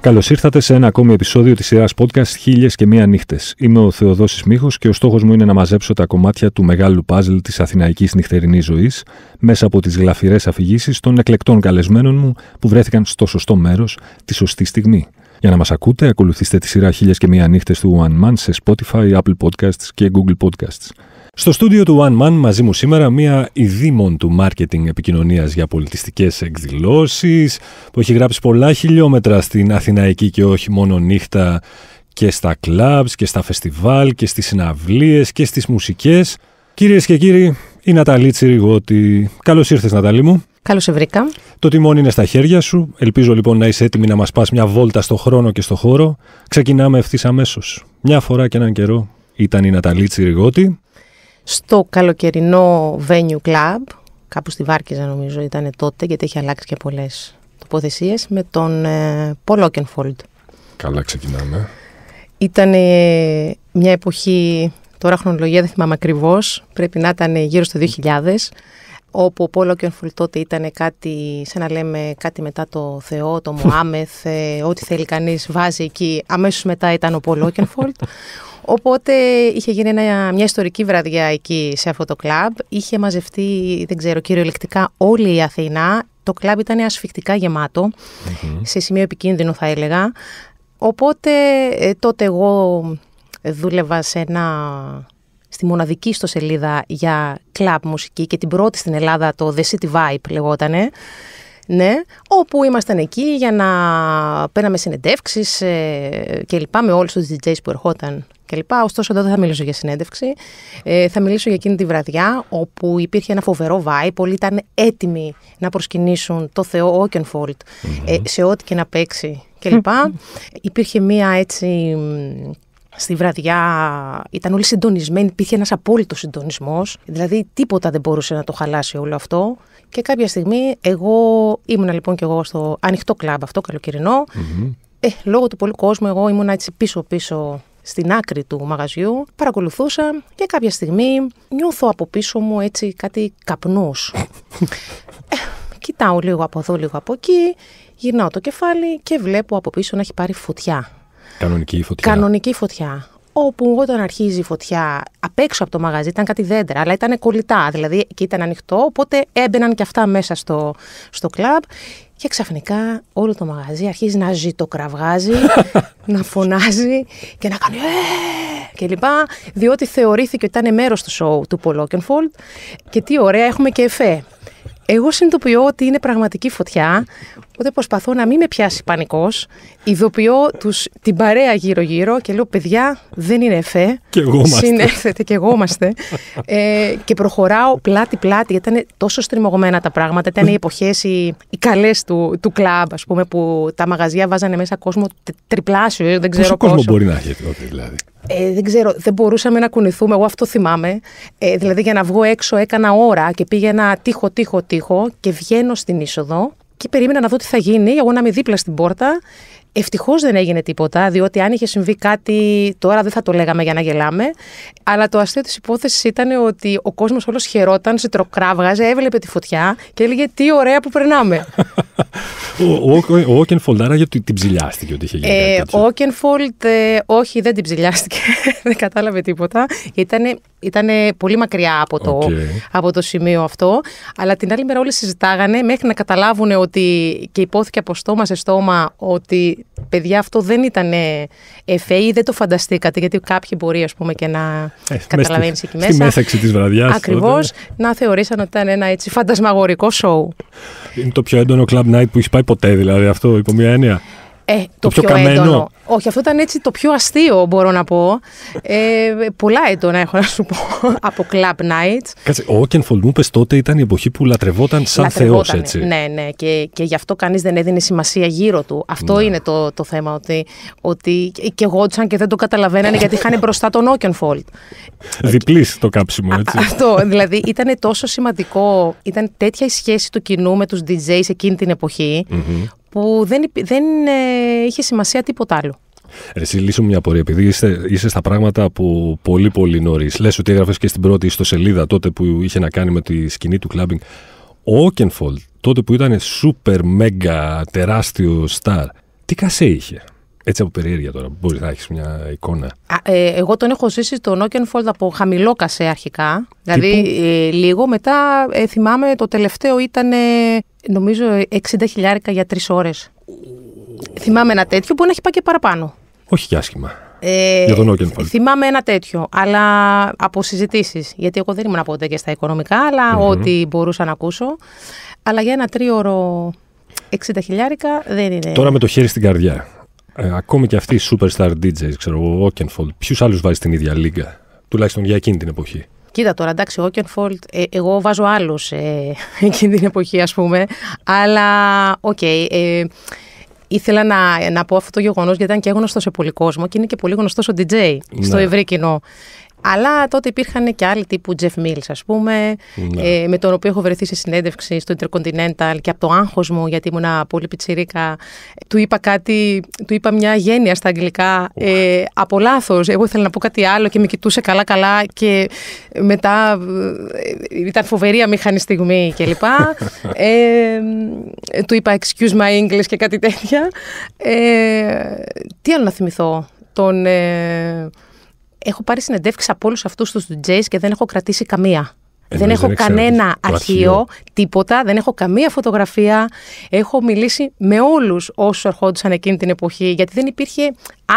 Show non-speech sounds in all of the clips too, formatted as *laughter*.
Καλώς ήρθατε σε ένα ακόμη επεισόδιο της σειράς podcast Χίλιες και Μία Νύχτες. Είμαι ο Θεοδόσης Μίχο και ο στόχος μου είναι να μαζέψω τα κομμάτια του μεγάλου παζλ της αθηναϊκής νυχτερινής ζωής μέσα από τις γλαφυρές αφηγήσεις των εκλεκτών καλεσμένων μου που βρέθηκαν στο σωστό μέρος τη σωστή στιγμή. Για να μας ακούτε, ακολουθήστε τη σειρά Χίλιες και Μία Νύχτες του One Man σε Spotify, Apple Podcasts και Google Podcasts. Στο στούντιο του One Man μαζί μου σήμερα μία ειδήμων του marketing επικοινωνίας για πολιτιστικές εκδηλώσεις που έχει γράψει πολλά χιλιόμετρα στην Αθηναϊκή και όχι μόνο νύχτα και στα clubs και στα φεστιβάλ και στις συναυλίες και στις μουσικές. Κυρίες και κύριοι, η Ναταλή Τσιριγότη. Καλώς ήρθες Ναταλή μου. Καλώς σε βρήκα. Το τιμόνι είναι στα χέρια σου. Ελπίζω λοιπόν να είσαι έτοιμη να μας πας μια βόλτα στο χρόνο και στο χώρο. Ξεκινάμε ευθύς αμέσως. Μια φορά και έναν καιρό ήταν η Ναταλή Τσιριγότη στο καλοκαιρινό Venue Club, κάπου στη Βάρκεζα νομίζω ήταν τότε, γιατί έχει αλλάξει και πολλές τοποθεσίες, με τον ε, Paul Καλά ξεκινάμε. Ήταν μια εποχή, τώρα χρονολογία δεν θυμάμαι ακριβώς, πρέπει να ήταν γύρω στο 2000, όπου ο Πολ τότε ήταν κάτι, σαν να λέμε, κάτι μετά το Θεό, το *laughs* Μωάμεθ, ε, ό,τι θέλει κανείς βάζει εκεί. Αμέσως μετά ήταν ο Πολ Οπότε είχε γίνει μια ιστορική βραδιά εκεί σε αυτό το κλαμπ. Είχε μαζευτεί, δεν ξέρω, κυριολεκτικά όλη η Αθήνα. Το κλαμπ ηταν ασφυκτικά ασφικτικά σε σημείο επικίνδυνο θα έλεγα. Οπότε ε, τότε εγώ δούλευα σε ένα στη μοναδική στο σελίδα για κλαμπ μουσική και την πρώτη στην Ελλάδα το The City Vibe λεγότανε. Ναι, όπου ήμασταν εκεί για να παίρναμε συνεντεύξεις ε, και λοιπά με όλους τους DJs που ερχόταν Ωστόσο, εδώ δεν θα μιλήσω για συνέντευξη. Ε, θα μιλήσω για εκείνη τη βραδιά όπου υπήρχε ένα φοβερό vibe. Όλοι ήταν έτοιμοι να προσκυνήσουν το Θεό Όκενφολτ mm-hmm. ε, σε ό,τι και να παίξει κλπ. υπήρχε μία έτσι στη βραδιά ήταν όλοι συντονισμένοι, υπήρχε ένας απόλυτος συντονισμός, δηλαδή τίποτα δεν μπορούσε να το χαλάσει όλο αυτό. Και κάποια στιγμή εγώ ήμουνα λοιπόν και εγώ στο ανοιχτό κλαμπ αυτό ε, λόγω του πολλού κόσμου εγώ ήμουνα έτσι πίσω-πίσω στην άκρη του μαγαζιού, παρακολουθούσα και κάποια στιγμή νιώθω από πίσω μου έτσι κάτι καπνούς. *laughs* Ε, κοιτάω λίγο από εδώ, λίγο από εκεί, γυρνάω το κεφάλι και βλέπω από πίσω να έχει πάρει φωτιά. Κανονική φωτιά. Κανονική φωτιά όπου όταν αρχίζει η φωτιά απ' έξω από το μαγαζί ήταν κάτι δέντρα, αλλά ήταν κολλητά, δηλαδή και ήταν ανοιχτό, οπότε έμπαιναν και αυτά μέσα στο, στο κλαμπ και ξαφνικά όλο το μαγαζί αρχίζει να ζητοκραυγάζει, *laughs* να φωνάζει και να κάνει «Ε! και λοιπά, διότι θεωρήθηκε ότι ήταν μέρος του σοου του Πολόκενφολτ και τι ωραία έχουμε και εφέ. Εγώ συνειδητοποιώ ότι είναι πραγματική φωτιά Οπότε προσπαθώ να μην με πιάσει πανικός. Ειδοποιώ τους, την παρέα γύρω-γύρω και λέω: Παιδιά, δεν είναι εφέ. Και εγώ είμαστε. Συνέρθετε και εγώ είμαστε. ε, και προχωράω πλάτη-πλάτη, γιατί ήταν τόσο στριμωγμένα τα πράγματα. Ήταν οι εποχές, οι, οι καλές του, του κλαμπ, ας πούμε, που τα μαγαζιά βάζανε μέσα κόσμο τριπλάσιο. Ε, δεν πόσο πόσο. κόσμο μπορεί να έχει τότε, δηλαδή. Ε, δεν ξέρω, δεν μπορούσαμε να κουνηθούμε. Εγώ αυτό θυμάμαι. Ε, δηλαδή, για να βγω έξω, έκανα ώρα και πήγαινα τείχο, τείχο, τείχο και βγαίνω στην είσοδο και περίμενα να δω τι θα γίνει. Εγώ να είμαι δίπλα στην πόρτα. Ευτυχώς δεν έγινε τίποτα, διότι αν είχε συμβεί κάτι, τώρα δεν θα το λέγαμε για να γελάμε. Αλλά το αστείο της υπόθεσης ήταν ότι ο κόσμος όλος χαιρόταν, σε τροκράβγαζε, έβλεπε τη φωτιά και έλεγε Τι ωραία που περνάμε. *laughs* Ο Όκενφολτ, ότι την ψηλιάστηκε ότι είχε γίνει. Ε, ο Όκενφολτ, όχι, δεν την ψηλιάστηκε. *laughs* Δεν κατάλαβε τίποτα. Ήταν ήταν πολύ μακριά από το, από το σημείο αυτό. Αλλά την άλλη μέρα όλοι συζητάγανε μέχρι να καταλάβουν ότι και υπόθηκε από στόμα σε στόμα ότι παιδιά αυτό δεν ήταν εφέ δεν το φανταστήκατε. Γιατί κάποιοι μπορεί ας πούμε και να ε, καταλαβαίνεις εκεί μέσα. Στη της βραδιάς. Ακριβώς να θεωρήσαν ότι ήταν ένα έτσι φαντασμαγορικό σοου. Είναι το πιο έντονο club night που έχει πάει ποτέ δηλαδή αυτό υπό μια έννοια. Ε, το, το πιο, πιο έντονο. Όχι, αυτό ήταν έτσι το πιο αστείο, μπορώ να πω. Ε, πολλά έντονα έχω να σου πω από Club Nights. Κάτσε, ο Όκενφολ μου είπες τότε ήταν η εποχή που λατρευόταν σαν θεό. θεός, έτσι. Ναι, ναι, και, και γι' αυτό κανείς δεν έδινε σημασία γύρω του. Αυτό ναι. είναι το, το θέμα, ότι, ότι και γόντουσαν και δεν το καταλαβαίνανε γιατί είχαν μπροστά τον Όκενφολ. Διπλής το κάψιμο, έτσι. Α, αυτό, δηλαδή ήταν τόσο σημαντικό, ήταν τέτοια η σχέση του κοινού με τους DJs εκείνη την εποχη mm-hmm που δεν, δεν ε, είχε σημασία τίποτα άλλο. Εσύ λύσου μια πορεία, επειδή είσαι, είσαι στα πράγματα από πολύ πολύ νωρίς. Λες ότι έγραφες και στην πρώτη ιστοσελίδα τότε που είχε να κάνει με τη σκηνή του κλαμπινγκ. Ο Όκενφολτ, τότε που ήταν super mega τεράστιο star, τι κασέ είχε. Έτσι από περιέργεια τώρα, μπορείς να έχεις μια εικόνα. Α, ε, εγώ τον έχω ζήσει τον Όκενφολτ από χαμηλό κασέ αρχικά. Δηλαδή ε, λίγο. Μετά ε, θυμάμαι το τελευταίο ήταν ε, νομίζω 60 χιλιάρικα για τρεις ώρες. Θυμάμαι ένα τέτοιο που να έχει πάει και παραπάνω. Όχι και άσχημα. Ε, για τον Όκεν Θυμάμαι ένα τέτοιο, αλλά από συζητήσεις. Γιατί εγώ δεν ήμουν ποτέ και στα οικονομικά, ό,τι μπορούσα να ακούσω. Αλλά για ένα τρίωρο 60 χιλιάρικα δεν είναι. Τώρα με το χέρι στην καρδιά. Ε, ακόμη και αυτοί οι superstar DJs, ξέρω εγώ, Όκενφολτ, ποιους άλλους βάζει στην ίδια λίγα, τουλάχιστον για εκείνη την εποχή. Κοίτα τώρα, εντάξει, ο Όκενφολτ, ε, εγώ βάζω άλλους ε, *laughs* εκείνη την εποχή, ας πούμε. Αλλά οκ. Ε, ήθελα να, να πω αυτό το γεγονός γιατί ήταν και γνωστό σε πολύ κόσμο και είναι και πολύ γνωστός ο DJ στο ναι. ευρύ κοινό. Αλλά τότε υπήρχαν και άλλοι τύπου Jeff Mills, ας πούμε, ναι. ε, με τον οποίο έχω βρεθεί σε συνέντευξη στο Intercontinental και από το άγχος μου, γιατί ήμουν πολύ πιτσιρίκα, του είπα κάτι, του είπα μια γένεια στα αγγλικά, ε, από λάθος. Εγώ ήθελα να πω κάτι άλλο και με κοιτούσε καλά-καλά και μετά ε, ήταν φοβερή αμήχανη στιγμή κλπ. *laughs* ε, του είπα excuse my English και κάτι τέτοια. Ε, τι άλλο να θυμηθώ, τον... Ε, έχω πάρει συνεντεύξεις από όλους αυτούς τους DJs και δεν έχω κρατήσει καμία. Ε, δεν ναι, έχω κανένα αρχείο, τίποτα, δεν έχω καμία φωτογραφία. Έχω μιλήσει με όλους όσους ερχόντουσαν εκείνη την εποχή, γιατί δεν υπήρχε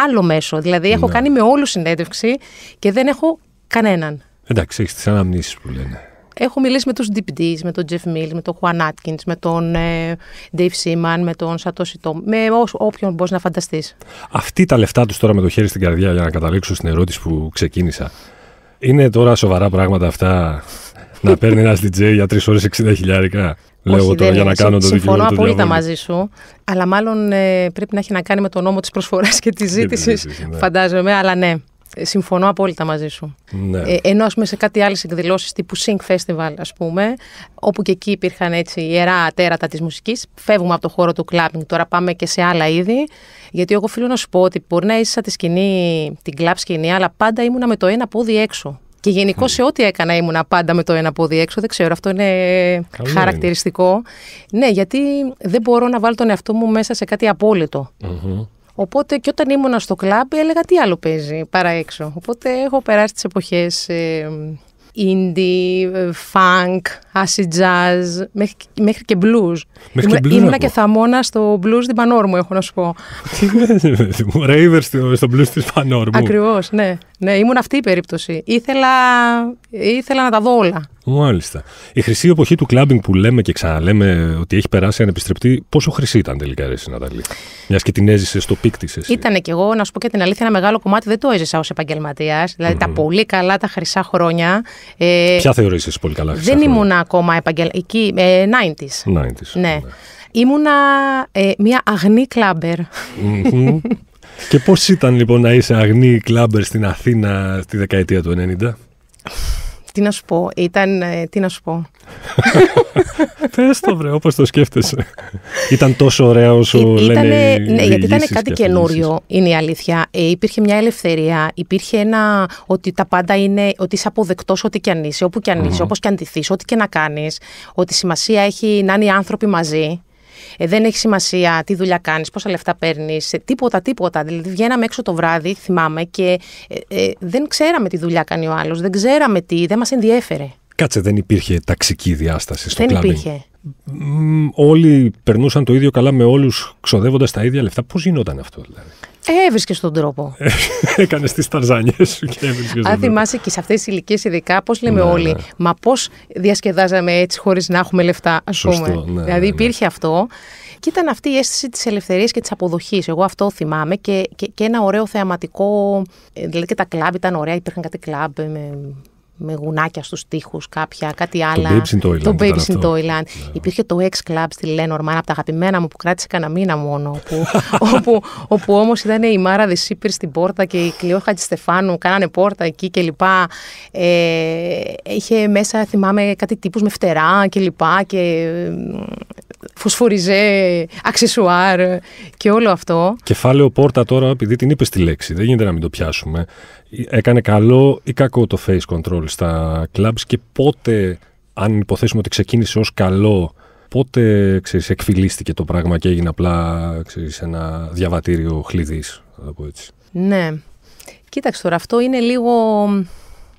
άλλο μέσο. Δηλαδή, έχω ναι. κάνει με όλους συνέντευξη και δεν έχω κανέναν. Εντάξει, έχεις τις αναμνήσεις που λένε έχω μιλήσει με τους Deep D's, με τον Jeff Mills, με τον Juan Atkins, με τον ε, Dave Seaman, με τον Satoshi Tom, με όποιον μπορείς να φανταστείς. Αυτή τα λεφτά τους τώρα με το χέρι στην καρδιά για να καταλήξω στην ερώτηση που ξεκίνησα. Είναι τώρα σοβαρά πράγματα αυτά *laughs* να παίρνει ένας DJ για τρεις ώρες 60 χιλιάρικα. Λέω τώρα για να κάνω το δικαίωμα. Συμφωνώ απόλυτα μαζί σου. Αλλά μάλλον ε, πρέπει να έχει να κάνει με τον νόμο της προσφοράς και της ζήτηση, ναι. φαντάζομαι. Αλλά ναι. Ε, συμφωνώ απόλυτα μαζί σου. Ναι. Ε, ενώ, ας πούμε, σε κάτι άλλες εκδηλώσεις τύπου Sync Festival, ας πούμε, όπου και εκεί υπήρχαν έτσι ιερά τέρατα της μουσικής, φεύγουμε από το χώρο του clubbing, Τώρα πάμε και σε άλλα είδη. Γιατί εγώ οφείλω να σου πω ότι μπορεί να είσαι τη σκηνή, την κλαπ σκηνή, αλλά πάντα ήμουνα με το ένα πόδι έξω. Και γενικώ σε ό,τι έκανα ήμουνα πάντα με το ένα πόδι έξω. Δεν ξέρω, αυτό είναι χαρακτηριστικό. Ναι, γιατί δεν μπορώ να βάλω τον εαυτό μου μέσα σε κάτι Οπότε και όταν ήμουνα στο κλαμπ έλεγα τι άλλο παίζει παρά έξω. Οπότε έχω περάσει τις εποχές ε, indie, ε, funk, acid jazz, μέχρι, μέχρι και blues. Μέχρι και blues ήμουνα και θαμώνα στο blues την Πανόρμου, έχω να σου πω. Τι ρέιβερ στο blues της Πανόρμου. Ακριβώς, ναι. ναι. Ήμουν αυτή η περίπτωση. Ήθελα, ήθελα να τα δω όλα. Μάλιστα. Η χρυσή εποχή του κλαμπινγκ που λέμε και ξαναλέμε ότι έχει περάσει ανεπιστρεπτή, πόσο χρυσή ήταν τελικά η Ναταλή. Μιας και την έζησες στο πικ τη. Ήτανε κι εγώ, να σου πω και την αλήθεια, ένα μεγάλο κομμάτι δεν το έζησα ως επαγγελματίας. Δηλαδή, τα πολύ καλά τα χρυσά χρόνια. Ε, Ποια θεωρήσει πολύ καλά χρυσά Δεν χρόνια. ήμουν ακόμα επαγγελματική. Ε, 90s. 90s. Ναι. ναι. Ήμουνα ε, μια αγνή κλάμπερ. και πώς ήταν λοιπόν να είσαι αγνή κλάμπερ στην Αθήνα στη δεκαετία του 90. Τι να σου πω, ήταν. Ε, τι να σου πω. *laughs* Πες το βρε, όπως το σκέφτεσαι. ήταν τόσο ωραίο όσο ε, ήτανε, λένε. Ναι, γιατί ήταν κάτι καινούριο, είναι η αλήθεια. Ε, υπήρχε μια ελευθερία, υπήρχε ένα ότι τα πάντα είναι ότι είσαι αποδεκτός ό,τι και αν είσαι, όπου και αν είσαι, αν ό,τι και να κάνεις Ότι σημασία έχει να είναι οι άνθρωποι μαζί. Ε, δεν έχει σημασία τι δουλειά κάνεις, πόσα λεφτά παίρνεις, ε, τίποτα, τίποτα. Δηλαδή, βγαίναμε έξω το βράδυ, θυμάμαι, και ε, ε, δεν ξέραμε τι δουλειά κάνει ο άλλος, δεν ξέραμε τι, δεν μας ενδιέφερε. Κάτσε, δεν υπήρχε ταξική διάσταση στο κλαμπ. Δεν υπήρχε όλοι περνούσαν το ίδιο καλά με όλους ξοδεύοντας τα ίδια λεφτά. Πώς γινόταν αυτό δηλαδή. Ε, έβρισκες τον τρόπο. Ε, Έκανες τις ταρζάνιες σου και έβρισκες τον τρόπο. Αν θυμάσαι και σε αυτές τις ηλικίες, ειδικά, πώς λέμε ναι, όλοι, ναι. μα πώς διασκεδάζαμε έτσι χωρίς να έχουμε λεφτά, ας πούμε. Ναι, ναι, δηλαδή υπήρχε αυτό. Και ήταν αυτή η αίσθηση της ελευθερίας και της αποδοχής. Εγώ αυτό θυμάμαι και, και, και ένα ωραίο θεαματικό. Ε, δηλαδή και τα κλαμπ ήταν ωραία. Υπήρχαν κάτι κλαμπ με με γουνάκια στους τοίχους, κάποια, κάτι άλλο. Το Babes in Toyland. Ναι. Υπήρχε το X Club στη Λένορμα από τα αγαπημένα μου που κράτησε κανένα μήνα μόνο. Όπου, *laughs* όπου, όπου όμως ήταν η Μάρα Δεσίπηρ στην πόρτα και η τη Στεφάνου κάνανε πόρτα εκεί κλπ. Ε, είχε μέσα θυμάμαι κάτι τύπους με φτερά κλπ. Και, λοιπά και φωσφοριζέ, αξεσουάρ και όλο αυτό. Κεφάλαιο πόρτα τώρα, επειδή την είπες στη λέξη, δεν γίνεται να μην το πιάσουμε. Έκανε καλό ή κακό το face control στα clubs και πότε, αν υποθέσουμε ότι ξεκίνησε ως καλό, πότε ξέρεις, εκφυλίστηκε το πράγμα και έγινε απλά ξέρεις, ένα διαβατήριο χλειδής, θα το πω έτσι. Ναι. Κοίταξε τώρα, αυτό είναι λίγο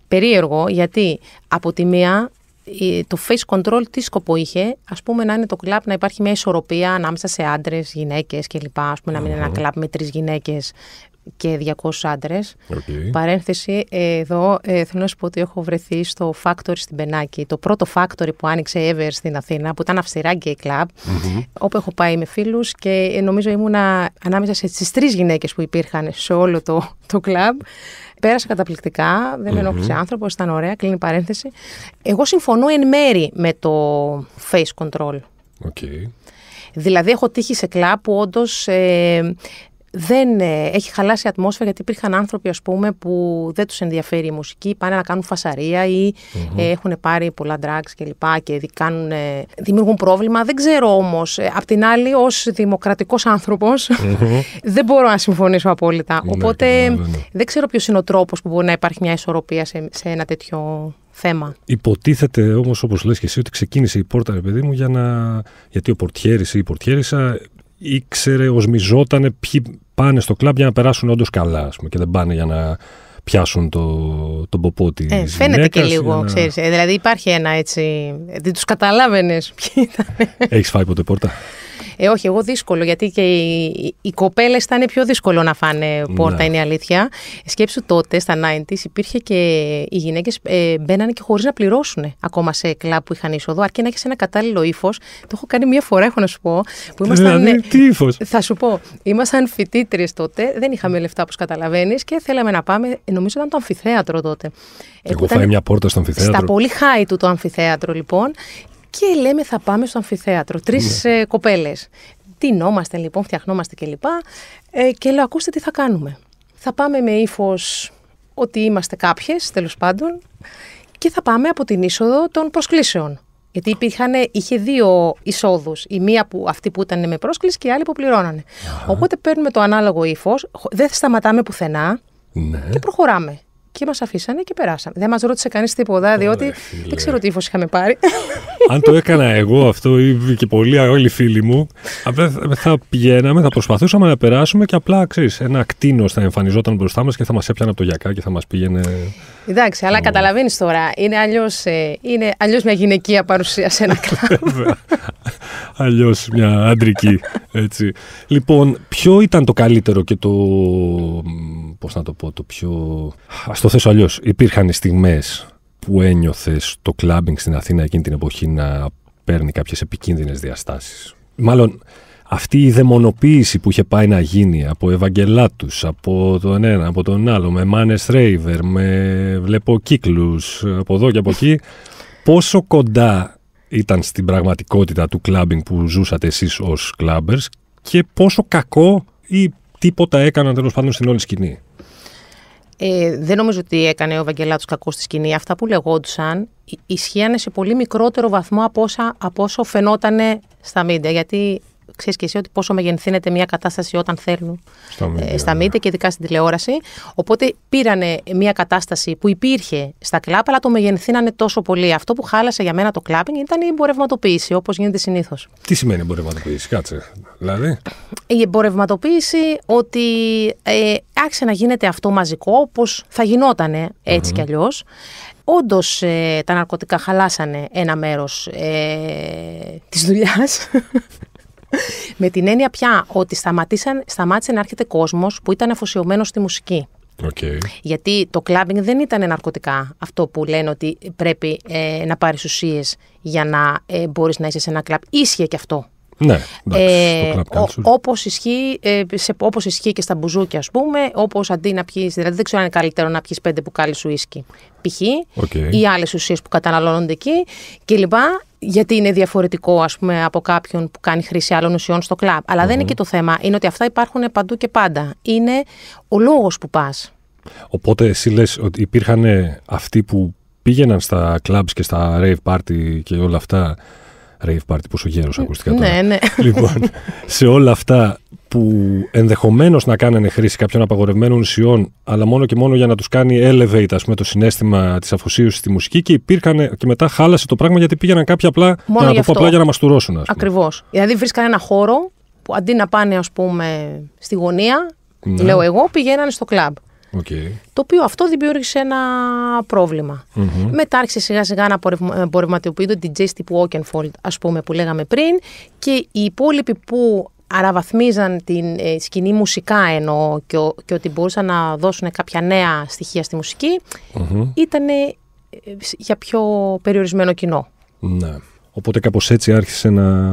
περίεργο γιατί από τη μία το face control τι σκοπό είχε, ας πούμε να είναι το κλαπ να υπάρχει μια ισορροπία ανάμεσα σε άντρες, γυναίκες κλπ. Ας πουμε να μην είναι ένα κλαπ με τρεις γυναίκες και 200 άντρε. Okay. Παρένθεση, εδώ ε, θέλω να σου πω ότι έχω βρεθεί στο Factory στην Πενάκη, το πρώτο Factory που άνοιξε ever στην Αθήνα, που ήταν αυστηρά gay club, mm όπου έχω πάει με φίλους και ε, νομίζω ήμουνα ανάμεσα σε τρεις γυναίκες που υπήρχαν σε όλο το, το club. Πέρασε καταπληκτικά, δεν mm-hmm. ενόχλησε άνθρωπος, ήταν ωραία, κλείνει παρένθεση. Εγώ συμφωνώ εν μέρη με το face control. Okay. Δηλαδή, έχω τύχει σε κλαπ που όντως ε, δεν ε, έχει χαλάσει η ατμόσφαιρα γιατί υπήρχαν άνθρωποι ας πούμε που δεν τους ενδιαφέρει η μουσική πάνε να κάνουν φασαρία ή ε, έχουν πάρει πολλά drugs και λοιπά και κάνουν, ε, δημιουργούν πρόβλημα δεν ξέρω όμως, απ' την άλλη ως δημοκρατικός *laughs* δεν μπορώ να συμφωνήσω ναι, οπότε δεν ξέρω ποιος είναι ο τρόπος που μπορεί να υπάρχει μια ισορροπία σε, σε ένα τέτοιο θέμα. Υποτίθεται όμως, όπως λες και εσύ, ότι ξεκίνησε η πόρτα, ρε παιδί μου, για να... γιατί ο πορτιέρης ή η η πορτιερησα ήξερε, οσμιζότανε ποιοι πάνε στο κλαμπ για να περάσουν όντως καλά πούμε, και δεν πάνε για να πιάσουν τον το ποπό της. Ε, φαίνεται και λίγο, να... ξέρεις. Ε, δηλαδή υπάρχει ένα έτσι. Δεν τους καταλάβαινες ποιοι ήταν. Έχεις φάει ποτέ πόρτα. Ε, όχι, εγώ δύσκολο, γιατί και οι, οι κοπέλες θα είναι πιο δύσκολο να φάνε πόρτα, ναι. είναι η αλήθεια. Σκέψου τότε, στα 90s, υπήρχε και οι γυναίκες ε, μπαίνανε και χωρίς να πληρώσουν ακόμα σε κλαμπ που είχαν είσοδο, αρκεί να έχεις ένα κατάλληλο ύφος. Το έχω κάνει μία φορά, έχω να σου πω. Που ήμασταν, δηλαδή, ναι, τι ύφος. Θα σου πω. Ήμασταν φοιτήτριες τότε, δεν είχαμε λεφτά, όπως καταλαβαίνεις, και θέλαμε να πάμε. Νομίζω ήταν το αμφιθέατρο τότε. Ε, εγώ φάει μια πόρτα στο αμφιθέατρο. Στα πολύ high του το αμφιθέατρο, λοιπόν. Και λέμε θα πάμε στο αμφιθέατρο. Τρεις ναι. Ε, κοπέλες. νόμαστε λοιπόν, φτιαχνόμαστε κλπ. Ε, και λέω, ακούστε τι θα κάνουμε. Θα πάμε με ύφος ότι είμαστε κάποιες, τέλος πάντων, και θα πάμε από την είσοδο των προσκλήσεων. Γιατί υπήρχαν, είχε δύο εισόδους. Η μία που, αυτή που ήταν με πρόσκληση και η άλλη που πληρωνανε Οπότε παίρνουμε το ανάλογο ύφος, δεν σταματάμε πουθενά ναι. και προχωράμε. Και μας αφήσανε και περάσαμε. Δεν μας ρώτησε κανείς τίποτα, διότι δεν ξέρω τι ύφος είχαμε πάρει. Αν το έκανα εγώ αυτό ή και πολλοί άλλοι φίλοι μου, θα πηγαίναμε, θα προσπαθούσαμε να περάσουμε και απλά ξέρεις, ένα κτίνο θα εμφανιζόταν μπροστά μας και θα μας έπιανε από το γιακά και θα μας πήγαινε. Εντάξει, αλλά ναι. καταλαβαίνεις τώρα. Είναι αλλιώς ε, είναι αλλιώς μια γυναικεία παρουσία σε ένα *laughs* κλαμπ. αλλιώς μια αντρική. Έτσι. Λοιπόν, ποιο ήταν το καλύτερο και το πώς να το πω, το πιο... Ας το θέσω αλλιώς. υπήρχαν στιγμές που ένιωθες το κλάμπινγκ στην Αθήνα εκείνη την εποχή να παίρνει κάποιες επικίνδυνες διαστάσεις. Μάλλον αυτή η δαιμονοποίηση που είχε πάει να γίνει από Ευαγγελάτους, από τον ένα, από τον άλλο, με Μάνες Ρέιβερ, με βλέπω κύκλους από εδώ και από εκεί, πόσο κοντά ήταν στην πραγματικότητα του κλάμπινγκ που ζούσατε εσείς ως κλάμπερ και πόσο κακό ή τίποτα έκαναν τέλος πάντων στην όλη σκηνή. Ε, δεν νομίζω ότι έκανε ο Βαγγελάτος κακό στη σκηνή. Αυτά που λεγόντουσαν ισχύανε σε πολύ μικρότερο βαθμό από, όσα, από όσο φαινόταν στα μίντια. Γιατί ξέρεις και εσύ ότι πόσο μεγενθύνεται μια κατάσταση όταν θέλουν ε, στα μίτε ναι. και ειδικά στην τηλεόραση. Οπότε πήρανε μια κατάσταση που υπήρχε στα κλαπ, αλλά το μεγενθύνανε τόσο πολύ. Αυτό που χάλασε για μένα το κλάπ ήταν η εμπορευματοποίηση, όπως γίνεται συνήθως. Τι σημαίνει εμπορευματοποίηση, κάτσε. Δηλαδή. Η εμπορευματοποίηση ότι ε, άρχισε να γίνεται αυτό μαζικό, όπως θα γινότανε έτσι κι αλλιώς. Όντως ε, τα ναρκωτικά χαλάσανε ένα μέρος ε, της δουλειάς. Με την έννοια πια ότι σταμάτησε να έρχεται κόσμος που ήταν αφοσιωμένος στη μουσική. Okay. Γιατί το κλαμπινγκ δεν ήταν ναρκωτικά αυτό που λένε ότι πρέπει ε, να πάρεις ουσίες για να ε, μπορείς να είσαι σε ένα κλαμπ. Ίσχυε και αυτό. Ναι, εντάξει, ε, το όπως, ισχύει, ε, σε, όπως ισχύει και στα μπουζούκια, ας πούμε, όπως αντί να πιείς, δηλαδή δεν ξέρω αν είναι καλύτερο να πιείς πέντε που σου ίσκι, π.χ. Okay. ή άλλες ουσίες που καταναλώνονται εκεί Και κλπ. Γιατί είναι διαφορετικό, ας πούμε, από κάποιον που κάνει χρήση άλλων ουσιών στο κλαμπ. αλλα δεν είναι και το θέμα. Είναι ότι αυτά υπάρχουν παντού και πάντα. Είναι ο λόγος που πας. Οπότε εσύ λες ότι υπήρχαν αυτοί που πήγαιναν στα κλαμπ και στα rave party και όλα αυτά rave party, πόσο γέρος ε, ακούστηκα τώρα. Ναι, ναι. *laughs* Λοιπόν, σε όλα αυτά που ενδεχομένως να κάνανε χρήση κάποιων απαγορευμένων ουσιών, αλλά μόνο και μόνο για να τους κάνει elevate, ας πούμε, το συνέστημα της αφοσίωσης στη μουσική και υπήρχαν και μετά χάλασε το πράγμα γιατί πήγαιναν κάποιοι απλά, μόνο να το πω απλά για να μας τουρώσουν. Δηλαδή βρίσκαν ένα χώρο που αντί να πάνε, ας πούμε, στη γωνία, ναι. λέω εγώ, πηγαίνανε στο κλαμπ. Okay. Το οποίο αυτό δημιούργησε ένα πρόβλημα. Mm-hmm. Μετά άρχισε σιγά σιγά να ε, το DJ τύπου Oakenfold, ας πούμε, που λέγαμε πριν, και οι υπόλοιποι που αραβαθμίζαν την ε, σκηνή μουσικά εννοώ και, ότι μπορούσαν να δώσουν κάποια νέα στοιχεία στη μουσική, ήταν ε, για πιο περιορισμένο κοινό. Ναι. Οπότε κάπως έτσι άρχισε να,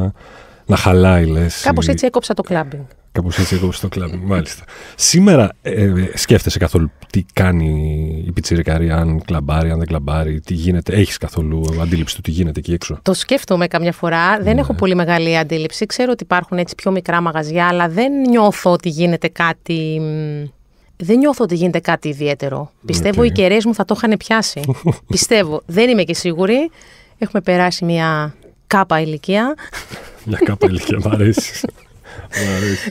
να χαλάει, Κάπως έτσι έκοψα το κλάμπινγκ. Κάπως έτσι εγώ στο κλαμπ. Μάλιστα. Σήμερα ε, ε, σκέφτεσαι καθόλου τι κάνει η πιτσιρικαρία αν κλαμπάρει, αν δεν κλαμπάρει, τι γίνεται. Έχεις καθόλου αντίληψη του τι γίνεται εκεί έξω. Το σκέφτομαι καμιά φορά. Δεν ναι. έχω πολύ μεγάλη αντίληψη. Ξέρω ότι υπάρχουν έτσι πιο μικρά μαγαζιά, αλλά δεν νιώθω ότι γίνεται κάτι. Δεν νιώθω ότι γίνεται κάτι ιδιαίτερο. Πιστεύω οι κεραίες μου θα το είχαν πιάσει. *laughs* Πιστεύω. Δεν είμαι και σίγουρη. Έχουμε περάσει μια κάπα ηλικία. Μια κάπα ηλικία, μου αρέσει. *laughs*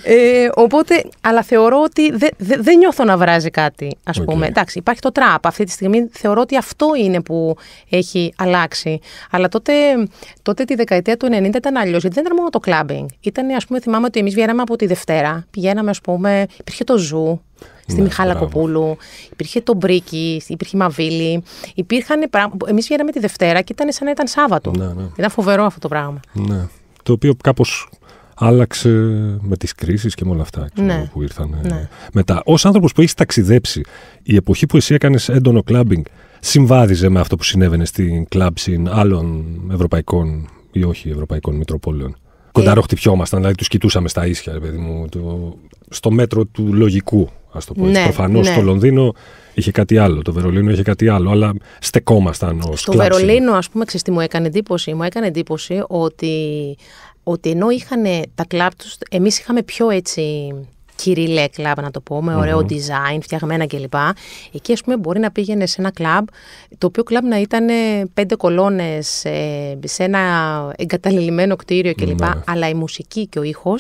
ε, οπότε, αλλά θεωρώ ότι δεν δε, νιώθω να βράζει κάτι, ας πούμε. Εντάξει, υπάρχει το τραπ. Αυτή τη στιγμή θεωρώ ότι αυτό είναι που έχει αλλάξει. Αλλά τότε, τότε τη δεκαετία του 90 ήταν αλλιώς. Γιατί δεν ήταν μόνο το κλαμπινγκ. Ήταν, ας πούμε, θυμάμαι ότι εμείς βγαίναμε από τη Δευτέρα. Πηγαίναμε, ας πούμε, υπήρχε το ζου στη ναι, Μιχάλα Κοπούλου, υπήρχε το Μπρίκι, υπήρχε η Μαβίλη. Υπήρχαν πράγματα. Εμείς βγαίναμε τη Δευτέρα και ήταν σαν να ήταν Σάββατο. Ναι, ναι. φοβερό αυτό το πράγμα. Ναι. Το οποίο κάπως άλλαξε με τις κρίσεις και με όλα αυτά ξέρω, ναι. που ήρθαν ε, ναι. μετά. Ως άνθρωπος που έχει ταξιδέψει, η εποχή που εσύ έκανες έντονο κλάμπινγκ συμβάδιζε με αυτό που συνέβαινε στην κλαμπ άλλων ευρωπαϊκών ή όχι ευρωπαϊκών μητροπόλεων. Ε. Κοντά ροχτυπιόμασταν, δηλαδή τους κοιτούσαμε στα ίσια, παιδί μου, το... στο μέτρο του λογικού, ας το πω. Ναι, Προφανώς ναι. στο Λονδίνο είχε κάτι άλλο, το Βερολίνο είχε κάτι άλλο, αλλά στεκόμασταν ως Στο Βερολίνο, ας πούμε, ξέρεις τι μου έκανε εντύπωση. Μου έκανε εντύπωση ότι ότι ενώ είχαν τα κλαμπ τους, εμείς είχαμε πιο έτσι κυριλέ κλαμπ να το πω, με ωραιο design, φτιαγμένα κλπ. Εκεί ας πούμε μπορεί να πήγαινε σε ένα κλαμπ, το οποίο κλαμπ να ήταν πέντε κολόνες ε, σε ένα εγκαταλελειμμένο κτίριο κλπ. mm Αλλά η μουσική και ο ήχος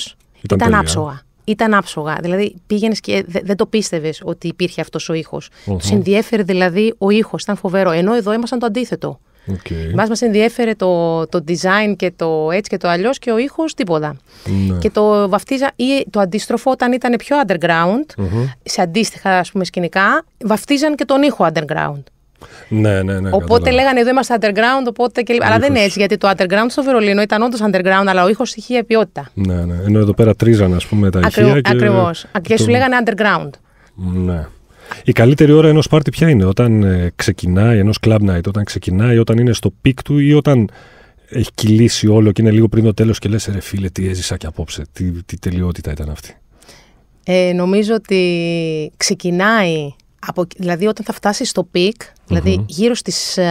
ήταν, άψογα ήταν άψογα. Δηλαδή πήγαινες και δεν το πίστευες ότι υπήρχε αυτός ο ηχο mm Τους ενδιέφερε δηλαδή ο ήχος, ήταν φοβερό. Ενώ εδώ ήμασταν το αντίθετο. Okay. Μας μας ενδιέφερε το, το design και το έτσι και το αλλιώς και ο ήχος τίποτα. Ναι. Και το βαφτίζα ή το αντίστροφο όταν ήταν πιο underground, σε αντίστοιχα ας πούμε σκηνικά, βαφτίζαν και τον ήχο underground. Ναι, ναι, ναι. Οπότε λέγανε εδώ είμαστε underground, οπότε και... αλλά δεν έτσι, γιατί το underground στο Βερολίνο ήταν όντως underground, αλλά ο ήχος είχε ποιότητα. Ναι, ναι. Ενώ εδώ πέρα τρίζανε, ας πούμε, τα ηχεία. Ακριβώ. Και... σου λέγανε underground. Ναι. Η καλύτερη ώρα ενός πάρτι ποια είναι, όταν ε, ξεκινάει, ενός club night, όταν ξεκινάει, όταν είναι στο πικ του ή όταν έχει κυλήσει όλο και είναι λίγο πριν το τέλος και λες, «Ε, ρε φίλε, τι έζησα και απόψε, τι, τελειότητα ήταν αυτή. Ε, νομίζω ότι ξεκινάει, δηλαδή όταν θα φτάσεις στο πικ, δηλαδη γύρω στις ε,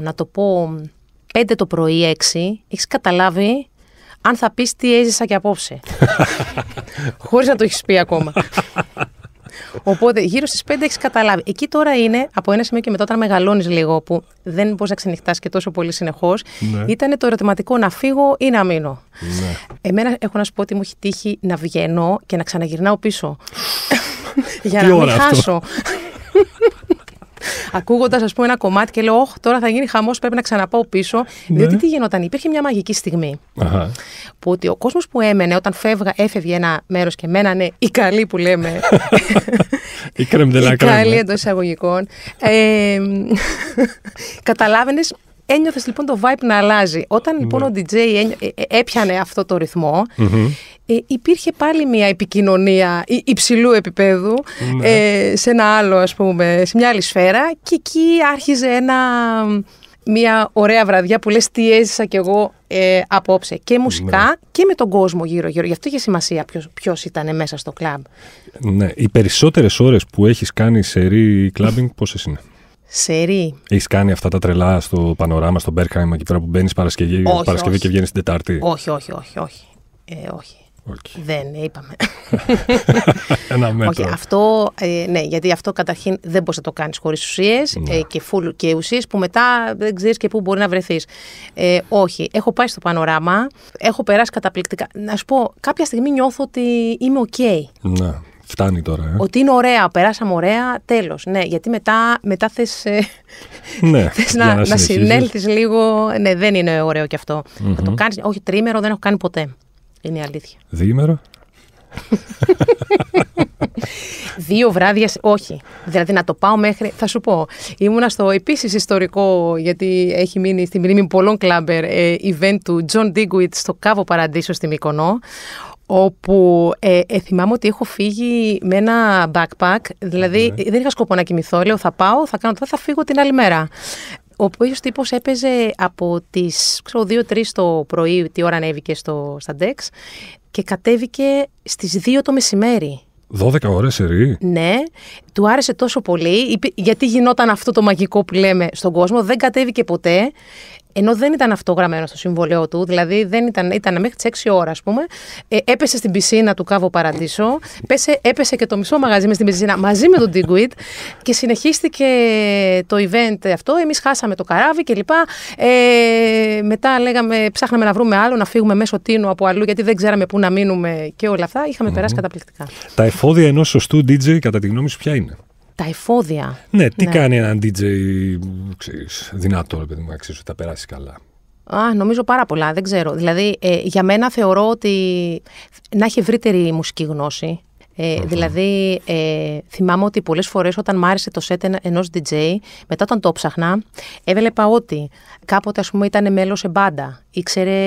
να το πω, 5 το πρωί, 6, έχεις καταλάβει αν θα πεις τι έζησα και απόψε. *laughs* Χωρίς να το έχεις πει ακόμα. Οπότε γύρω στις 5 έχεις καταλάβει. Εκεί τώρα είναι από ένα σημείο και μετά, όταν μεγαλώνεις λίγο, που δεν μπορείς να ξενυχτάς και τόσο πολύ συνεχώς, ναι. ήταν το ερωτηματικό να φύγω ή να μείνω. Ναι. Εμένα έχω να σου πω ότι μου έχει τύχει να βγαίνω και να ξαναγυρνάω πίσω. για να μην χάσω ακούγοντας, ας πούμε, ένα κομμάτι και λέω: Όχι, τώρα θα γίνει χαμός, πρέπει να ξαναπάω πίσω. Ναι. Διότι τι γινόταν, υπήρχε μια μαγική στιγμή. Που ότι ο κόσμος που έμενε όταν φεύγα, έφευγε ένα μέρος και μένανε οι καλοί που λέμε. η καλή εντός εισαγωγικών. ε, *laughs* Καταλάβαινες Ένιωθες λοιπόν το vibe να αλλάζει. Όταν λοιπόν ναι. ο DJ ε, ε, έπιανε αυτό το ρυθμο ε, υπήρχε πάλι μια επικοινωνία υψηλού επίπεδου ναι. ε, σε ένα άλλο, ας πούμε, σε μια άλλη σφαίρα και εκεί άρχιζε ένα, μια ωραία βραδιά που λες τι έζησα κι εγώ ε, απόψε και ναι. μουσικά και με τον κόσμο γύρω γύρω. Γι' αυτό είχε σημασία ποιος, ποιος ήταν μέσα στο κλαμπ. Ναι, οι περισσότερες ώρες που έχεις κάνει σε ρί κλαμπινγκ πόσες είναι. Σερί. Έχεις κάνει αυτά τα τρελά στο πανοράμα, στο Μπερκάιμα εκεί πέρα που μπαίνεις Παρασκευή, όχι, Παρασκευή όχι. και βγαίνεις την Τετάρτη. Όχι, όχι, όχι. όχι. Ε, όχι. Okay. Δεν, ε, είπαμε. *laughs* Ένα μέτρο. Όχι, αυτό, ε, ναι, γιατί αυτό καταρχήν δεν μπορείς να το κάνεις χωρίς ουσίες ναι. ε, και, ουσίες που μετά δεν ξέρεις και πού μπορεί να βρεθείς. Ε, όχι, έχω πάει στο πανοράμα, έχω περάσει καταπληκτικά. Να σου πω, κάποια στιγμή νιώθω ότι είμαι οκ Ναι. Φτάνει τώρα. Ε. Ότι είναι ωραία, περάσαμε ωραία, τέλος. Ναι, γιατί μετά, μετά θες, ε, *laughs* ναι, θες να, να, να λίγο. Ναι, δεν είναι ωραίο κι αυτό. το κάνεις, όχι τρίμερο δεν έχω κάνει ποτέ. Είναι η αλήθεια. Διήμερο. Δύο βράδια, όχι. Δηλαδή να το πάω μέχρι. Θα σου πω. Ήμουνα στο επίσης ιστορικό, γιατί έχει μείνει στη μνήμη πολλών κλάμπερ, ε, event του John Digwit στο Κάβο Παραντήσιο στη Μικονό, Όπου ε, ε, θυμάμαι ότι έχω φύγει με ένα backpack, δηλαδη ναι. δεν είχα σκοπό να κοιμηθώ. Λέω θα πάω, θα κάνω τώρα, θα φύγω την άλλη μέρα ο οποίος τύπος έπαιζε από τις 2-3 το πρωί, τι ώρα ανέβηκε στο, στα και κατέβηκε στις 2 το μεσημέρι. 12 ώρες ερή Ναι, του άρεσε τόσο πολύ. Γιατί γινόταν αυτό το μαγικό που λέμε στον κόσμο, δεν κατέβηκε ποτέ. Ενώ δεν ήταν αυτό γραμμένο στο συμβολέο του, δηλαδή δεν ήταν, ήταν μέχρι τις 6 ώρα, ας πούμε. Ε, έπεσε στην πισίνα του Κάβο Παραντήσο, πέσε, έπεσε και το μισό μαγαζί μες στην πισίνα μαζί με τον Τίγκουιτ και συνεχίστηκε το event αυτό. Εμείς χάσαμε το καράβι κλπ. Ε, μετά λέγαμε, ψάχναμε να βρούμε άλλο, να φύγουμε μέσω τίνου από αλλού, γιατί δεν ξέραμε πού να μείνουμε και όλα αυτά. Είχαμε mm-hmm. περάσει καταπληκτικά. Τα εφόδια ενός σωστού DJ, κατά τη γνώμη σου, ποια είναι τα εφόδια. Ναι, τι ναι. κάνει έναν DJ ξέρεις, δυνατό, παιδί μου, να ξέρεις ότι θα περάσει καλά. Α, νομίζω πάρα πολλά, δεν ξέρω. Δηλαδή, ε, για μένα θεωρώ ότι να έχει ευρύτερη μουσική γνώση, ε, Δηλαδή, ε, θυμάμαι ότι πολλές φορές όταν μ' άρεσε το σετ ενό DJ, μετά όταν το ψάχνα, έβλεπα ότι κάποτε ας ήταν μέλος σε μπάντα, ήξερε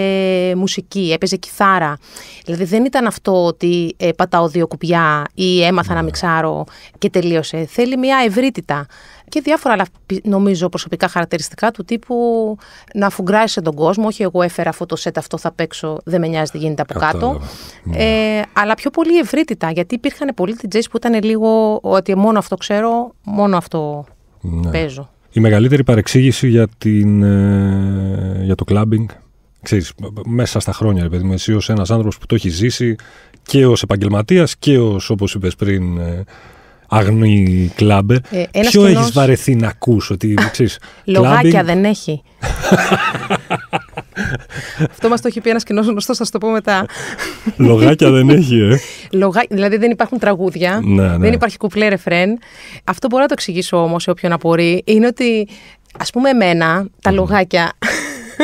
μουσική, έπαιζε κιθάρα. Δηλαδή, δεν ήταν αυτό ότι ε, πατάω δύο κουπιά ή να ναι. μιξάρω και τελείωσε. Θέλει μια ευρύτητα και διάφορα άλλα νομίζω προσωπικά χαρακτηριστικά του τύπου να φουγκράσει τον κόσμο. Όχι, εγώ έφερα αυτό το σετ, αυτό θα παίξω, δεν με νοιάζει τι γίνεται από κάτω. Ναι. Ε, αλλά πιο πολύ ευρύτητα, γιατί υπήρχαν πολλοί DJs που ήταν λίγο ότι μόνο αυτό ξέρω, μόνο αυτό ναι. παίζω. Η μεγαλύτερη παρεξήγηση για, την, ε, για το κλαμπινγκ. Ξέρεις, μέσα στα χρόνια, ρε παιδί μου, εσύ ως ένας άνθρωπος που το έχεις ζήσει και ως επαγγελματίας και ως, όπως είπες πριν, ε, αγνοί κλάμπερ. Ε, Ποιο έχεις βαρεθεί να ακούς ότι. *laughs* Ξέρεις, Λογάκια δεν έχει. *laughs* Αυτό μας το έχει πει ένας κοινός γνωστός, θα σου το πω μετά. Λογάκια δεν έχει, ε. Λογά... Δηλαδή δεν υπάρχουν τραγούδια. ναι. ναι. Δεν υπάρχει κουπλέ ρεφρέν. Αυτό μπορώ να το εξηγήσω όμως σε όποιον απορεί. Είναι ότι, ας πούμε, εμένα τα λογάκια. *laughs*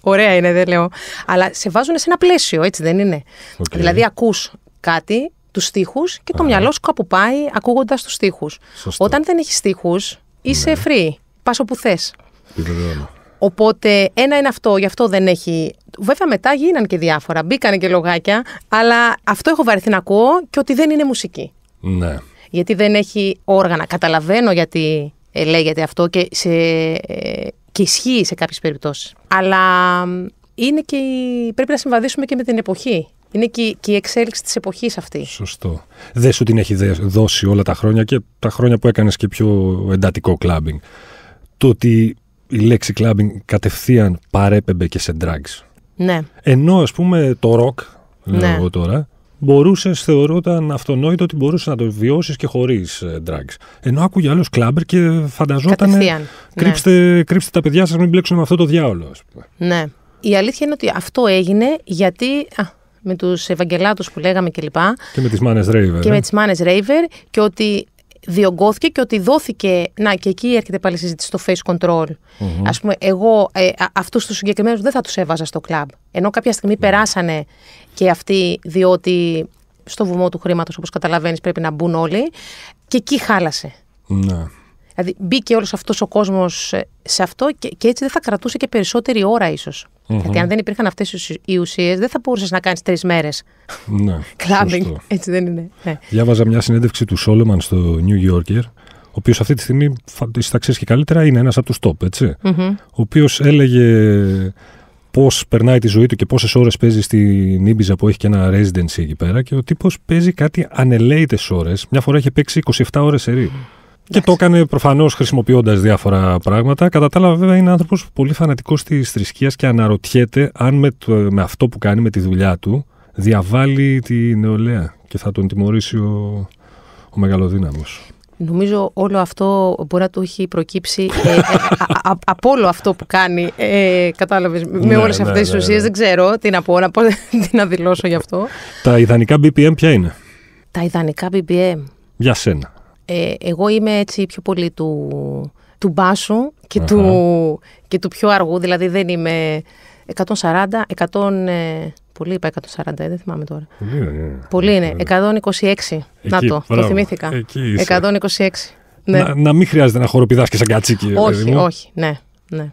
Ωραία είναι, δεν λέω. Αλλά σε βάζουν σε ένα πλαίσιο, έτσι δεν είναι. Okay. Δηλαδή, ακούς κάτι τους στίχους και το μυαλό σου κάπου πάει ακούγοντας τους στίχους. Όταν δεν έχεις στίχους, είσαι ναι. free. Πας όπου θες. Οπότε ένα είναι αυτό, γι' αυτό δεν έχει. Βέβαια μετά γίνανε και διάφορα, μπήκανε και λογάκια, αλλά αυτό έχω βαρεθεί να ακούω και ότι δεν είναι μουσική. Ναι. Γιατί δεν έχει όργανα. Καταλαβαίνω γιατί ε, λέγεται αυτό και, ε, ισχύει σε κάποιες περιπτώσεις. Αλλά πρέπει να συμβαδίσουμε και με την εποχή. Είναι και, και η εξέλιξη της εποχής αυτή. Σωστό. Δεν σου την έχει δώσει όλα τα χρόνια και τα χρόνια που έκανες και πιο εντατικό κλαμπινγκ. Το ότι η λέξη κλαμπινγκ κατευθείαν παρέπεμπε και σε drugs. Ναι. Ενώ ας πούμε το ροκ, λέω ναι. εγώ τώρα, μπορούσες, θεωρούταν αυτονόητο ότι μπορούσες να το βιώσεις και χωρίς ε, drugs. Ενώ άκουγε άλλο κλαμπερ και φανταζόταν. Κατευθείαν. Ναι. Κρύψτε, τα παιδιά σας, μην μπλέξουν με αυτό το διάολο, ας πούμε. Ναι. Η αλήθεια είναι ότι αυτό έγινε γιατί με τους Ευαγγελάτους που λέγαμε κλπ. Και, με τις Μάνε Ρέιβερ. Και με τις Μάνες ε. Ρέιβερ και ότι διωγγώθηκε και ότι δόθηκε. Να, και εκεί έρχεται πάλι η συζήτηση στο face control. mm Ας πούμε, εγώ ε, αυτούς τους συγκεκριμένους δεν θα τους έβαζα στο κλαμπ. Ενώ κάποια ναι. περάσανε και αυτοί, διότι στο βουμό του χρήματος, όπως καταλαβαίνεις, πρέπει να μπουν όλοι. Και εκεί χάλασε. Ναι. Δηλαδή, μπήκε όλος αυτός ο κόσμος ε, σε αυτό και, και έτσι δεν θα κρατούσε και περισσότερη ώρα, ίσως. Mm-hmm. Γιατί αν δεν υπήρχαν αυτές οι ουσίες, δεν θα μπορούσες να κάνεις τρεις μέρες. Ναι. *laughs* Κλάμπινγκ. Έτσι δεν είναι. Ναι. Διάβαζα μια συνέντευξη του Σόλεμαν στο New Yorker, ο οποίος αυτή τη στιγμή, εσύ τα ξέρεις και καλύτερα, είναι ένας από τους top, ετσι mm-hmm. Ο οποίος έλεγε πώς περνάει τη ζωή του και πόσες ώρες παίζει στην Νίμπιζα που έχει και ένα residency εκεί πέρα. Και ο τύπος παίζει κάτι ανελαίτε ώρες. Μια φορά είχε παίξει 27 ώρες σε ριο Mm. Και το έκανε προφανώς χρησιμοποιώντας διάφορα πράγματα. Κατά τα άλλα, βέβαια, είναι άνθρωπος πολύ φανατικός της θρησκείας και αναρωτιέται αν με, με αυτό που κάνει, με τη δουλειά του, διαβάλει τη νεολαία και θα τον τιμωρήσει ο, ο μεγαλοδύναμος. Νομίζω όλο αυτό μπορεί να του έχει προκύψει ε, ε από όλο αυτό που κάνει, ε, κατάλαβες, με ναι, όλες ναι, αυτές ναι, τις ναι. Δεν ξέρω τι να πω, να, *laughs* να δηλώσω γι' αυτό. Τα ιδανικά BPM ποια είναι? Τα ιδανικά BPM. Για σένα. Ε, εγώ είμαι έτσι πιο πολύ του, του μπάσου και, του, και του πιο αργού, δηλαδή δεν είμαι 140, 100... Ε, πολύ είπα 140, ε, δεν θυμάμαι τώρα. Πολύ είναι. Πολύ είναι. 126. Εκεί, να το, το θυμήθηκα. 126. Ναι. Να, να, μην χρειάζεται να χοροπηδάς και σαν κατσίκι. Όχι, όχι, ναι, ναι.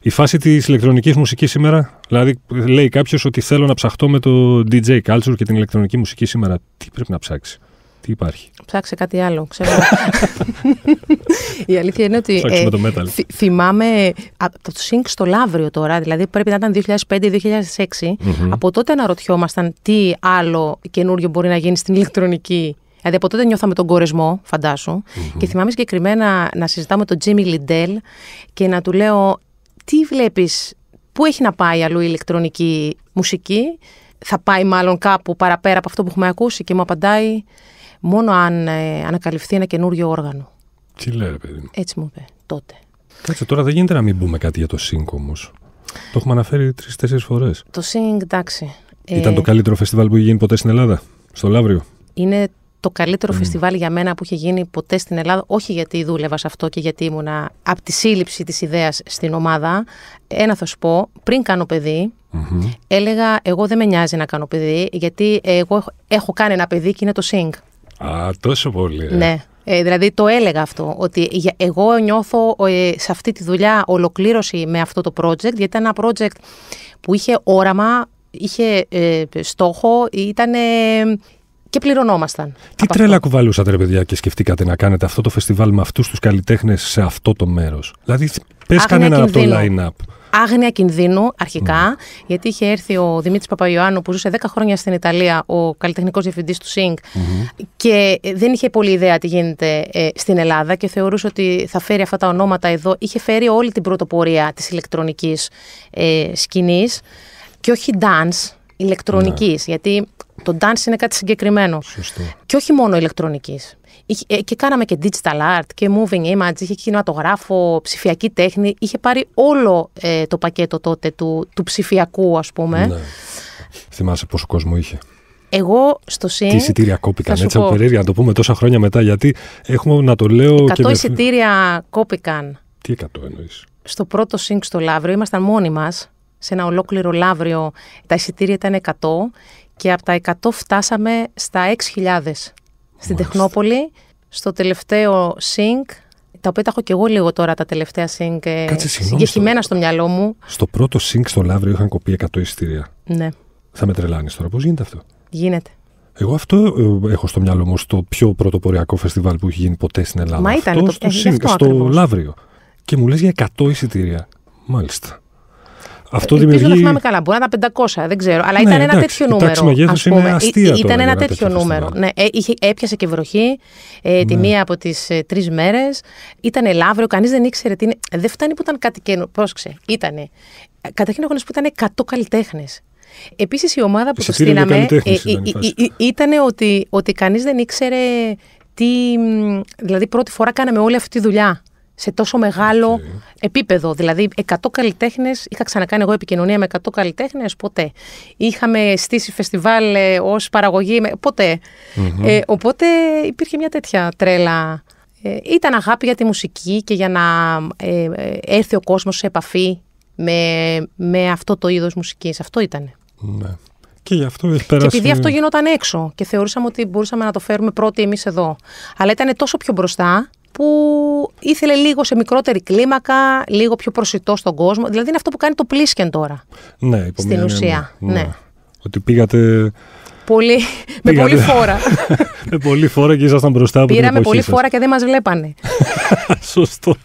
Η φάση της ηλεκτρονικής μουσικής σήμερα, δηλαδή λέει κάποιος ότι θέλω να ψαχτώ με το DJ culture και την ηλεκτρονική μουσική σήμερα. Τι πρέπει να ψάξει. Τι υπάρχει. Ψάξε κάτι άλλο, ξέρω. *laughs* Η αλήθεια είναι ότι ε, το metal. Θυ, θυμάμαι από το Sync στο Λαύριο τώρα, δηλαδή πρέπει να ήταν 2005-2006. Mm-hmm. Από τότε αναρωτιόμασταν τι άλλο καινούριο μπορεί να γίνει στην ηλεκτρονική. Δηλαδή από τότε νιώθαμε τον κορεσμό, φαντάσου. Mm-hmm. Και θυμάμαι συγκεκριμένα να συζητάμε τον Τζίμι Λιντέλ και να του λέω τι βλέπεις, πού έχει να πάει αλλού η ηλεκτρονική μουσική, θα πάει μάλλον κάπου παραπέρα από αυτό που έχουμε ακούσει και μου απαντάει μόνο αν ε, ανακαλυφθεί ένα καινούριο όργανο. Τι λέει, ρε παιδί μου. Έτσι μου είπε τότε. Κάτσε, τώρα δεν γίνεται να μην πούμε κάτι για το ΣΥΝΚ όμως. Το έχουμε αναφέρει τρει-τέσσερι φορές. Το ΣΥΝΚ, εντάξει. Ήταν ε... το καλύτερο φεστιβάλ που είχε γίνει ποτέ στην Ελλάδα, στο Λαύριο. Είναι το καλύτερο mm. φεστιβάλ για μένα που είχε γίνει ποτέ στην Ελλάδα. Όχι γιατί δούλευα σε αυτό και γιατί ήμουνα από τη σύλληψη της ιδέας στην ομάδα. Ένα θα σου πω, πριν κάνω παιδί, mm-hmm. έλεγα: Εγώ δεν με νοιάζει να κάνω παιδί, γιατί εγώ έχω κάνει ένα παιδί και είναι το ΣΥΝΚ. Α, τόσο πολύ. Ναι. Ε, δηλαδή το έλεγα αυτό, ότι εγώ νιώθω ε, σε αυτή τη δουλειά ολοκλήρωση με αυτό το project, γιατί ήταν ένα project που είχε όραμα, είχε ε, στόχο, ήταν και πληρωνόμασταν. Τι τρέλα αυτό. κουβαλούσατε, ρε παιδιά, και σκεφτήκατε να κάνετε αυτό το φεστιβάλ με αυτούς τους καλλιτέχνες σε αυτό το μέρος. Δηλαδή, πες κανέναν ναι, από το line-up άγνοια κινδύνου αρχικά, ναι. γιατί είχε έρθει ο Δημήτρης Παπαϊωάννου που ζούσε 10 χρόνια στην Ιταλία, ο καλλιτεχνικός διευθυντής του ΣΥΝΚ, και δεν είχε πολύ ιδέα τι γίνεται ε, στην Ελλάδα και θεωρούσε ότι θα φέρει αυτά τα ονόματα εδώ. Είχε φέρει όλη την πρωτοπορία της ηλεκτρονικής ε, σκηνής και όχι dance, ηλεκτρονικής. Ναι. Γιατί το dance είναι κάτι συγκεκριμένο. Και όχι μόνο ηλεκτρονικής. Ε, και κάναμε και digital art και moving image, είχε κινηματογράφο, ψηφιακή τέχνη. Είχε πάρει όλο ε, το πακέτο τότε του, του ψηφιακού, ας πούμε. Ναι. Θυμάσαι πόσο κόσμο είχε. Εγώ στο ΣΥΝ. Τι εισιτήρια κόπηκαν. Έτσι από περίεργα να το πούμε τόσα χρόνια μετά, γιατί έχουμε να το λέω. 100 και εισιτήρια κόπηκαν. Τι 100 εννοείς. Στο πρώτο ΣΥΝ στο Λαύριο ήμασταν μόνοι μας. Σε ένα ολόκληρο Λαύριο τα εισιτήρια ήταν 100 και από τα 100 φτάσαμε στα 6.000 στην Τεχνόπολη, στο τελευταίο ΣΥΝΚ, τα οποία τα έχω και εγώ λίγο τώρα τα τελευταία ε, ΣΥΝΚ συγκεχημένα στο... στο μυαλό μου. Στο πρώτο ΣΥΝΚ στο Λαύριο είχαν κοπεί 100 εισιτήρια. Ναι. Θα με τρελάνεις τώρα. Πώς γίνεται αυτό. Γίνεται. Εγώ αυτό ε, έχω στο μυαλό μου στο πιο πρωτοποριακό φεστιβάλ που έχει γίνει ποτέ στην Ελλάδα. Μα ήταν το... στο, ε, στο Λαύριο. Και μου λες για 100 εισιτήρια. Μάλιστα. Αυτό δημιουργεί. Δεν θυμάμαι καλά, μπορεί να ήταν 500, δεν ξέρω. Αλλά ναι, ήταν ένα τέτοιο νούμερο. Ας πούμε. Είναι αστεία ήταν ένα τέτοιο, νούμερο. Ναι, ε, είχε, έπιασε και βροχή ε, ναι. τη μία από τις ε, τρεις μέρες. Ήταν λαύριο, κανείς δεν ήξερε τι είναι. Δεν φτάνει που ήταν κάτι καινούργιο. Πρόσεξε. Ήτανε. Καταρχήν, ο έχω που ήταν 100 καλλιτέχνες. Επίσης, η ομάδα που στείλαμε ε, ε, ήταν ότι, ότι κανείς δεν ήξερε τι. Δηλαδή, πρώτη φορά κάναμε όλη αυτή τη δουλειά σε τόσο μεγάλο επίπεδο. Δηλαδή, 100 καλλιτέχνες, είχα ξανακάνει εγώ επικοινωνία με 100 καλλιτέχνες, ποτέ. Είχαμε στήσει φεστιβάλ ε, ως παραγωγή, ε, οπότε υπήρχε μια τέτοια τρέλα. Ε, ήταν αγάπη για τη μουσική και για να έρθει ο κόσμος σε επαφή με, με αυτό το είδος μουσικής. Αυτό ήταν. Ναι. Και, γι αυτό και επειδή αυτό γινόταν έξω και θεωρούσαμε ότι μπορούσαμε να το φέρουμε πρώτοι εμείς εδώ. Αλλά ήταν τόσο πιο μπροστά που ήθελε λίγο σε μικρότερη κλίμακα, λίγο πιο προσιτό στον κόσμο. Δηλαδή είναι αυτό που κάνει το πλήσκεν τώρα. Ναι, Στην ναι, ουσία. Ναι, ναι. ναι. Ότι πήγατε. Πολύ, με πολύ φόρα. *laughs* με πολύ φόρα και ήσασταν μπροστά από Πήραμε την Πήραμε πολύ σας. φόρα και δεν μας βλέπανε. *laughs* Σωστό.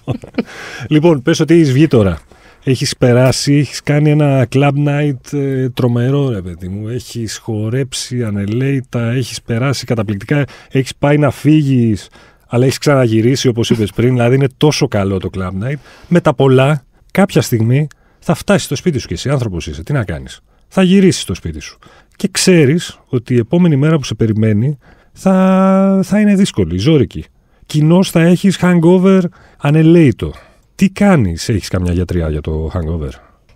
λοιπόν, πες ότι έχεις βγει τώρα. Έχεις περάσει, έχεις κάνει ένα club night ε, τρομερό ρε παιδί μου. Έχεις χορέψει ανελέητα, έχεις περάσει καταπληκτικά. Έχεις πάει να φύγεις αλλά έχεις ξαναγυρίσει όπως είπες πριν. Δηλαδή είναι τόσο καλό το Club Night. Με τα πολλά, κάποια στιγμή θα φτάσεις στο σπίτι σου και εσύ άνθρωπος είσαι. Τι να κάνεις. Θα γυρίσεις στο σπίτι σου. Και ξέρεις ότι η επόμενη μέρα που σε περιμένει θα, θα είναι δύσκολη, ζώρικη. Κοινώς θα έχεις hangover ανελέητο. Τι κάνεις, έχεις καμιά γιατριά για το hangover.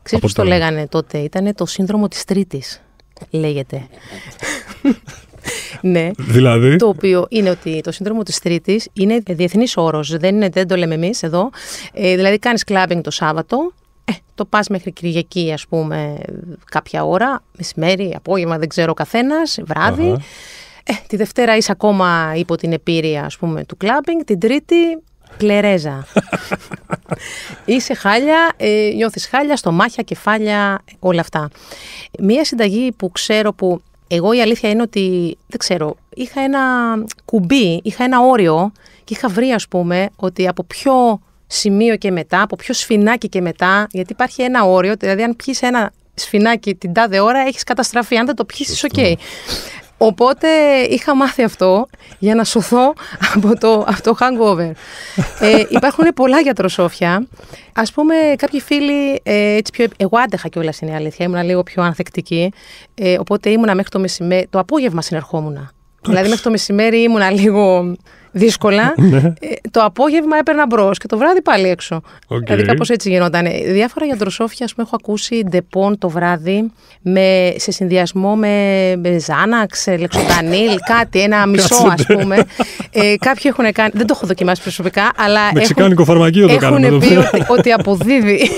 Ξέρει πώς το λέγανε τότε, ήταν το σύνδρομο της Τρίτης, λέγεται. *laughs* ναι. Δηλαδή. Το οποίο είναι ότι το σύνδρομο της Τρίτη είναι διεθνής όρος. Δεν, είναι, δεν το λέμε εμείς εδώ. Ε, δηλαδή, κάνεις κλαμπινγκ το Σάββατο. Ε, το πας μέχρι Κυριακή, ας πούμε, κάποια ώρα, μεσημέρι, απόγευμα, δεν ξέρω, καθένας, βράδυ. Ε, τη Δευτέρα είσαι ακόμα υπό την επίρρεια, ας πούμε, του κλαμπινγκ. Την Τρίτη, κλερέζα. *laughs* Είσαι χάλια, ε, νιώθεις χάλια, στομάχια, κεφάλια, όλα αυτά. Μία συνταγή που ξέρω που εγώ η αλήθεια είναι ότι, δεν ξέρω, είχα ένα κουμπί, είχα ένα όριο και είχα βρει, ας πούμε, ότι από ποιο σημείο και μετά, από ποιο σφινάκι και μετά, γιατί υπάρχει ένα όριο, δηλαδή αν πιείς ένα σφινάκι την τάδε ώρα, έχεις καταστραφεί. Αν δεν το πιείς, είσαι οκ. Οπότε είχα μάθει αυτό για να σωθώ από το, αυτό hangover. ε, υπάρχουν πολλά γιατροσόφια. Ας πούμε, κάποιοι φίλοι, ε, έτσι πιο, εγώ άντεχα κιόλας είναι η αλήθεια, ήμουν λίγο πιο ανθεκτική. Ε, οπότε ήμουνα μέχρι το μεσημέρι, το απόγευμα συνερχόμουν. Δηλαδή μέχρι το μεσημέρι ήμουνα λίγο δύσκολα. *laughs* Ναι. Ε, το απόγευμα έπαιρνα μπρος και το βράδυ πάλι έξω. Okay. Δηλαδή κάπως έτσι γινόταν. Διάφορα γιατροσόφια, ας πούμε, έχω ακούσει ντεπών το βράδυ με, σε συνδυασμό με, με Ζάναξ, Λεξοτανίλ, *laughs* κάτι, ένα μισό α ναι. πούμε. Ε, κάποιοι έχουν κάνει. Δεν το έχω δοκιμάσει προσωπικά, αλλά. Μεξικάνικο φαρμακείο το Έχουν πει ότι, ότι αποδίδει. *laughs*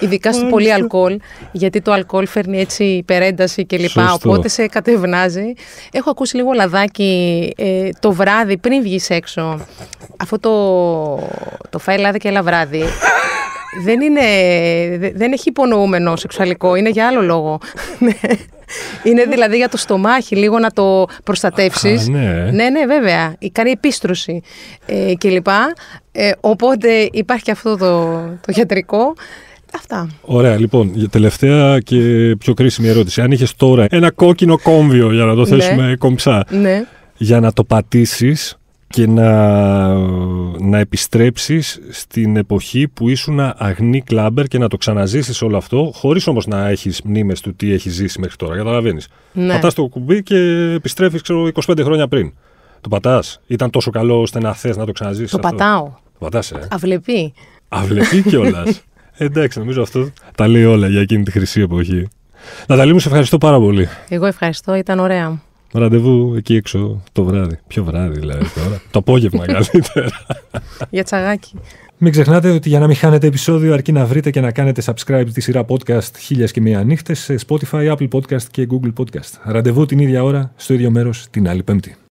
Ειδικά στο πολύ αλκοόλ, γιατί το αλκοόλ φέρνει έτσι υπερένταση κλπ. Οπότε σε κατευνάζει. Έχω ακούσει λίγο λαδάκι ε, το βράδυ πριν βγεις έξω. Αυτό το, το φάει λάδι και έλα βράδυ δεν είναι. Δεν έχει υπονοούμενο σεξουαλικό, είναι για άλλο λόγο. *laughs* είναι δηλαδή για το στομάχι λίγο να το προστατεύσεις. Ναι. ναι, ναι, βέβαια. Κάνει επίστρωση ε, κλπ. Ε, οπότε υπάρχει και αυτό το, γιατρικό. Αυτά. Ωραία, λοιπόν, τελευταία και πιο κρίσιμη ερώτηση. Αν είχες τώρα ένα κόκκινο κόμβιο για να το ναι. θέσουμε κομψά. Ναι. Για να το πατήσεις και να, να επιστρέψεις στην εποχή που ήσουν αγνή κλάμπερ και να το ξαναζήσεις όλο αυτό, χωρίς όμως να έχεις μνήμες του τι έχεις ζήσει μέχρι τώρα, καταλαβαίνεις. Ναι. Πατάς το κουμπί και επιστρέφεις ξέρω, 25 χρόνια πριν. Το πατάς. Ήταν τόσο καλό ώστε να θες να το ξαναζήσεις. Το πατάω. Το πατάς, ε. Αυλεπή. Αυλεπή κιόλας. *laughs* Εντάξει, νομίζω αυτό τα λέει όλα για εκείνη τη χρυσή εποχή. Ναταλή μου, σε ευχαριστώ πάρα πολύ. Εγώ ευχαριστώ, ήταν ωραία. Ραντεβού εκεί έξω το βράδυ. Ποιο βράδυ δηλαδή τώρα. το απόγευμα *laughs* καλύτερα. Για τσαγάκι. Μην ξεχνάτε ότι για να μην χάνετε επεισόδιο αρκεί να βρείτε και να κάνετε subscribe τη σειρά podcast χίλιας και μία νύχτες σε Spotify, Apple Podcast και Google Podcast. Ραντεβού την ίδια ώρα, στο ίδιο μέρος την άλλη Πέμπτη.